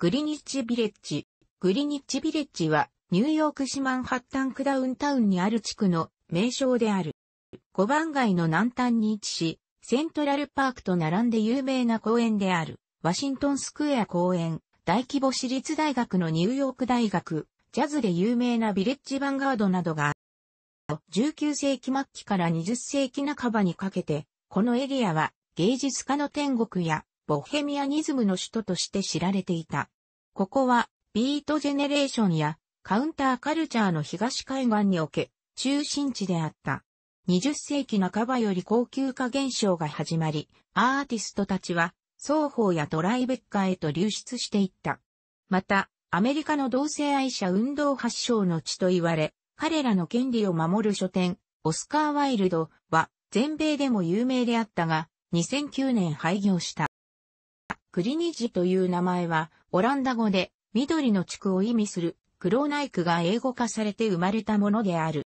グリニッチビレッジ。グリニッチビレッジは、ニューヨーク市マンハッタンクダウンタウンにある地区の名称である。5番街の南端に位置し、セントラルパークと並んで有名な公園である、ワシントンスクエア公園、大規模私立大学のニューヨーク大学、ジャズで有名なビレッジヴァンガードなどが、19世紀末期から20世紀半ばにかけて、このエリアは芸術家の天国やボヘミアニズムの首都として知られていた。ここは、ビートジェネレーションやカウンターカルチャーの東海岸におけ、中心地であった。20世紀半ばより高級化現象が始まり、アーティストたちは、双方やトライベッカへと流出していった。また、アメリカの同性愛者運動発祥の地と言われ、彼らの権利を守る書店、オスカー・ワイルドは全米でも有名であったが、2009年廃業した。クリニジという名前は、オランダ語で、緑の地区を意味する、クローナイクが英語化されて生まれたものである。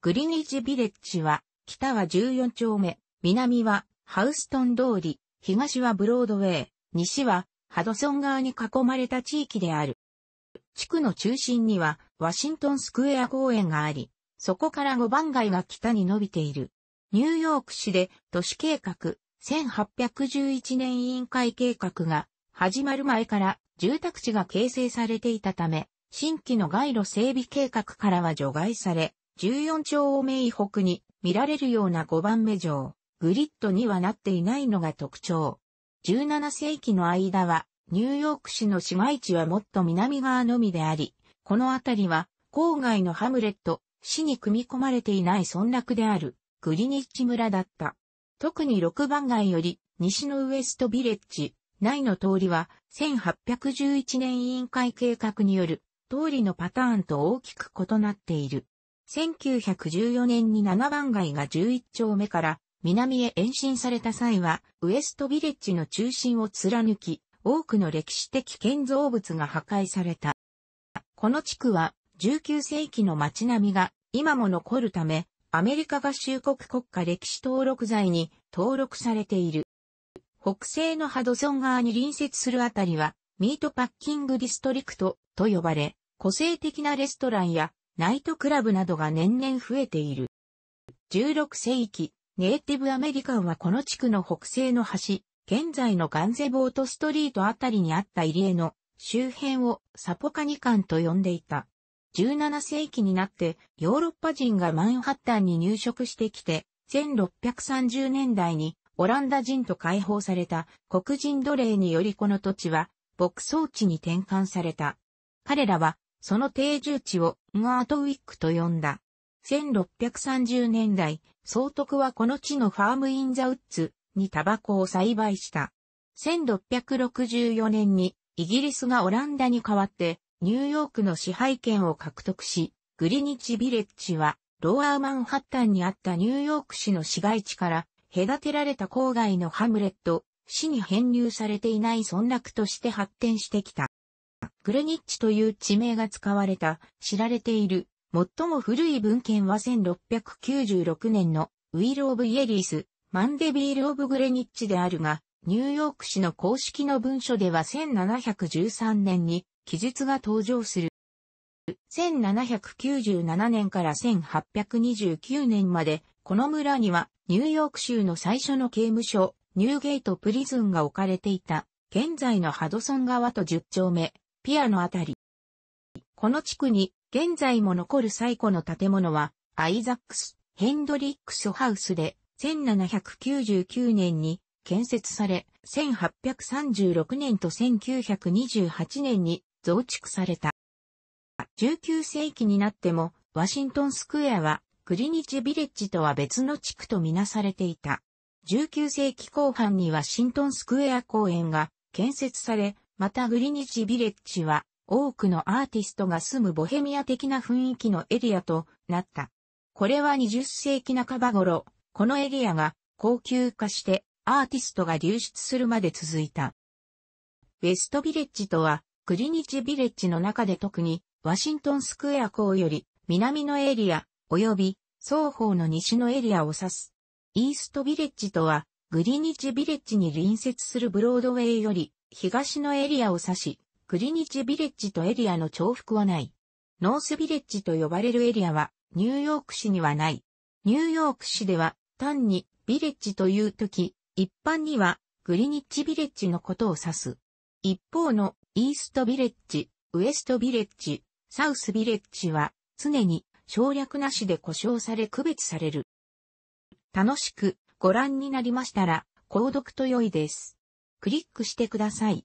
グリニジビレッジは、北は14丁目、南はハウストン通り、東はブロードウェイ、西はハドソン川に囲まれた地域である。地区の中心にはワシントンスクエア公園があり、そこから5番街が北に伸びている。ニューヨーク市で都市計画、1811年委員会計画が始まる前から住宅地が形成されていたため、新規の街路整備計画からは除外され、14丁を名北に見られるような5番目城、グリッドにはなっていないのが特徴。17世紀の間は、ニューヨーク市の市街地はもっと南側のみであり、この辺りは郊外のハムレット、市に組み込まれていない村落であるグリニッチ村だった。特に6番街より西のウエストビレッジ、内の通りは1811年委員会計画による通りのパターンと大きく異なっている。1914年に7番街が11丁目から南へ延伸された際は、ウエストビレッジの中心を貫き、多くの歴史的建造物が破壊された。この地区は19世紀の街並みが今も残るため、アメリカ合衆国国家歴史登録財に登録されている。北西のハドソン川に隣接するあたりは、ミートパッキングディストリクトと呼ばれ、個性的なレストランやナイトクラブなどが年々増えている。16世紀、ネイティブアメリカンはこの地区の北西の端、現在のガンゼボートストリートあたりにあった入り江の周辺をサポカニカンと呼んでいた。17世紀になってヨーロッパ人がマンハッタンに入植してきて、1630年代にオランダ人と解放された黒人奴隷によりこの土地は牧草地に転換された。彼らはその定住地をムアートウィックと呼んだ。1630年代、総督はこの地のファームインザウッズにタバコを栽培した。1664年にイギリスがオランダに代わってニューヨークの支配権を獲得し、グリニッチビレッジは、ローアーマンハッタンにあったニューヨーク市の市街地から、隔てられた郊外のハムレット、市に編入されていない村落として発展してきた。グレニッチという地名が使われた、知られている、最も古い文献は1696年のウィル・オブ・イエリース、マンデビール・オブ・グレニッチであるが、ニューヨーク市の公式の文書では1713年に記述が登場する。1797年から1829年まで、この村にはニューヨーク州の最初の刑務所、ニューゲートプリズンが置かれていた、現在のハドソン川と10丁目、ピアのあたり。この地区に現在も残る最古の建物は、アイザックス・ヘンドリックスハウスで、1799年に建設され、1836年と1928年に増築された。19世紀になっても、ワシントンスクエアは、グリニッジビレッジとは別の地区とみなされていた。19世紀後半にワシントンスクエア公園が建設され、またグリニッジビレッジは多くのアーティストが住むボヘミア的な雰囲気のエリアとなった。これは20世紀半ば頃、このエリアが高級化してアーティストが流出するまで続いた。ウェストビレッジとは、クリニッジビレッジの中で特に、ワシントンスクエア港より、南のエリア、及び、双方の西のエリアを指す。イーストビレッジとは、グリニッジビレッジに隣接するブロードウェイより、東のエリアを指し、グリニッジビレッジとエリアの重複はない。ノースビレッジと呼ばれるエリアは、ニューヨーク市にはない。ニューヨーク市では、単に、ビレッジというとき、一般にはグリニッチビレッジのことを指す。一方のイーストビレッジ、ウエストビレッジ、サウスビレッジは常に省略なしで故障され区別される。楽しくご覧になりましたら、購読と良いです。クリックしてください。